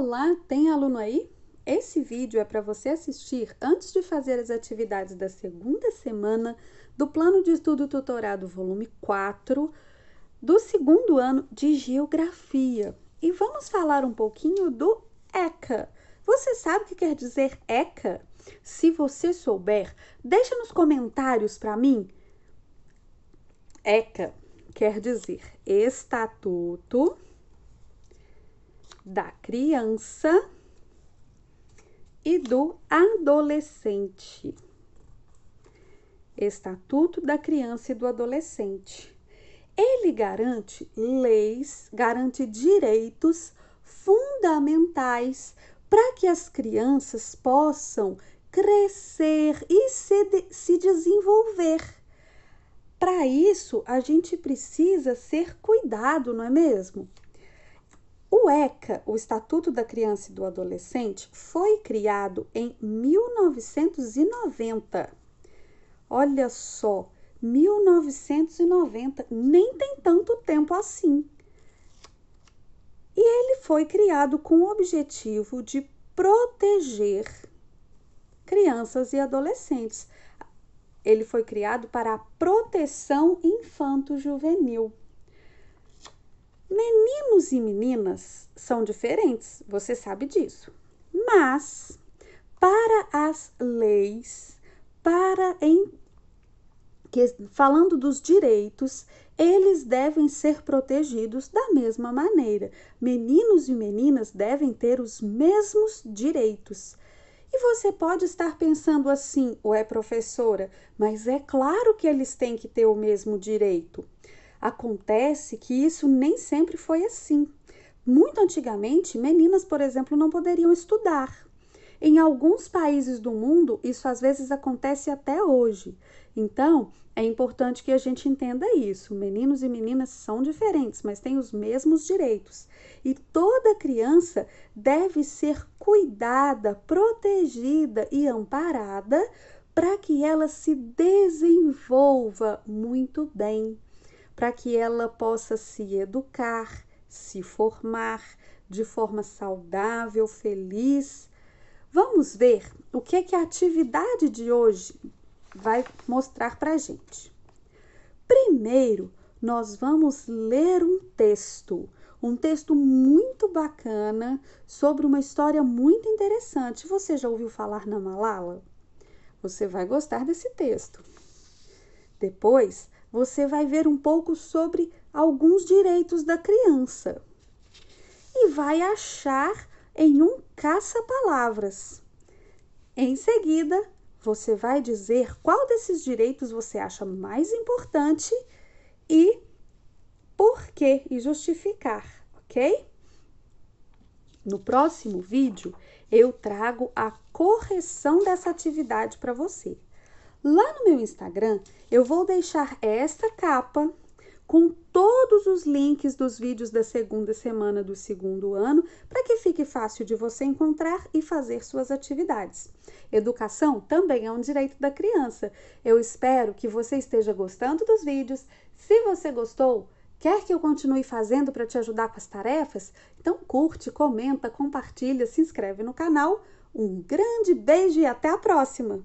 Olá, tem aluno aí? Esse vídeo é para você assistir antes de fazer as atividades da segunda semana do Plano de Estudo Tutorado Volume 4 do segundo ano de Geografia. E vamos falar um pouquinho do ECA. Você sabe o que quer dizer ECA? Se você souber, deixa nos comentários para mim. ECA quer dizer Estatuto da criança e do adolescente. Estatuto da Criança e do Adolescente. Ele garante leis, garante direitos fundamentais para que as crianças possam crescer e se, de, se desenvolver. Para isso, a gente precisa ser cuidado, não é mesmo? O ECA, o Estatuto da Criança e do Adolescente, foi criado em 1990. Olha só, 1990, nem tem tanto tempo assim. E ele foi criado com o objetivo de proteger crianças e adolescentes. Ele foi criado para a proteção infanto-juvenil meninos e meninas são diferentes, você sabe disso. Mas, para as leis, para em que, falando dos direitos, eles devem ser protegidos da mesma maneira. Meninos e meninas devem ter os mesmos direitos. E você pode estar pensando assim, ou é professora, mas é claro que eles têm que ter o mesmo direito. Acontece que isso nem sempre foi assim. Muito antigamente, meninas, por exemplo, não poderiam estudar. Em alguns países do mundo, isso às vezes acontece até hoje. Então, é importante que a gente entenda isso. Meninos e meninas são diferentes, mas têm os mesmos direitos. E toda criança deve ser cuidada, protegida e amparada para que ela se desenvolva muito bem para que ela possa se educar, se formar de forma saudável, feliz. Vamos ver o que, é que a atividade de hoje vai mostrar para a gente. Primeiro, nós vamos ler um texto, um texto muito bacana sobre uma história muito interessante. Você já ouviu falar na Malala? Você vai gostar desse texto. Depois, você vai ver um pouco sobre alguns direitos da criança e vai achar em um caça-palavras. Em seguida, você vai dizer qual desses direitos você acha mais importante e por quê e justificar, ok? No próximo vídeo, eu trago a correção dessa atividade para você. Lá no meu Instagram, eu vou deixar esta capa com todos os links dos vídeos da segunda semana do segundo ano, para que fique fácil de você encontrar e fazer suas atividades. Educação também é um direito da criança. Eu espero que você esteja gostando dos vídeos. Se você gostou, Quer que eu continue fazendo para te ajudar com as tarefas? Então curte, comenta, compartilha, se inscreve no canal. Um grande beijo e até a próxima!